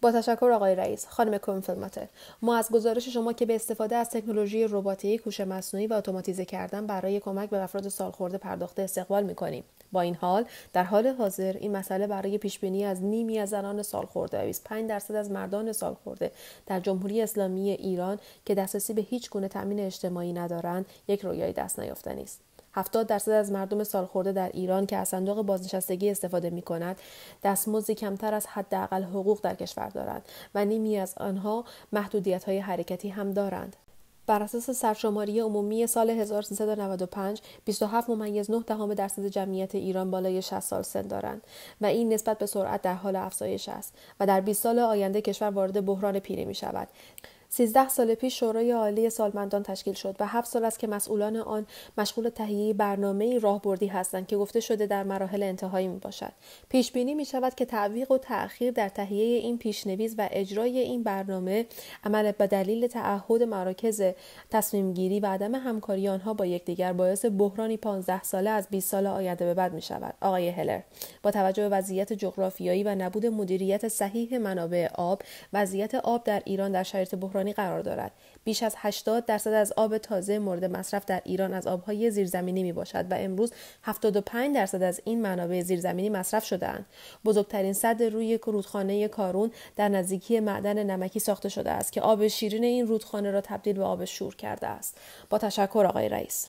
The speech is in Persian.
با تشکر آقای رئیس خانم کنفرماتر ما از گزارش شما که به استفاده از تکنولوژی رباتیک کوش مصنوعی و اتوماتیزه کردن برای کمک به افراد سالخورده پرداخته استقبال میکنیم با این حال در حال حاضر این مسئله برای بینی از نیمی از زنان سالخورده و 25 درصد از مردان سالخورده در جمهوری اسلامی ایران که دسترسی به هیچ گونه تأمین اجتماعی ندارند یک رویای دست نیافتنی است 70 درصد از مردم سالخورده در ایران که از صندوق بازنشستگی استفاده می کند دستمزدی کمتر از حداقل حقوق در کشور دارند و نیمی از آنها محدودیت های حرکتی هم دارند. بر اساس سرشماری عمومی سال 1395 27 ممیز 9 دهم درصد جمعیت ایران بالای 60 سال سن دارند و این نسبت به سرعت در حال افزایش است و در 20 سال آینده کشور وارد بحران پیری می شود سیزده سال پیش شورای عالی سالمندان تشکیل شد و هفت سال است که مسئولان آن مشغول تهیه برنامه راهبردی هستند که گفته شده در مراحل انتهایی می باشد. پیش بینی می شود که تعویق و تأخیر در تهیه این پیشنویس و اجرای این برنامه عمل به دلیل تعهد مراکز تصمیم گیری و عدم همکاری آنها با یکدیگر باعث بحرانی 15 ساله از 20 سال آینده به بعد می شود. آقای هلر با توجه به وضعیت جغرافیایی و نبود مدیریت صحیح منابع آب، وضعیت آب در ایران در شرایط قرار دارد بیش از 80 درصد از آب تازه مورد مصرف در ایران از آبهای زیرزمینی می باشد و امروز 75 درصد از این منابع زیرزمینی مصرف شدهاند بزرگترین صد روی رودخانه کارون در نزدیکی معدن نمکی ساخته شده است که آب شیرین این رودخانه را تبدیل به آب شور کرده است با تشکر آقای رئیس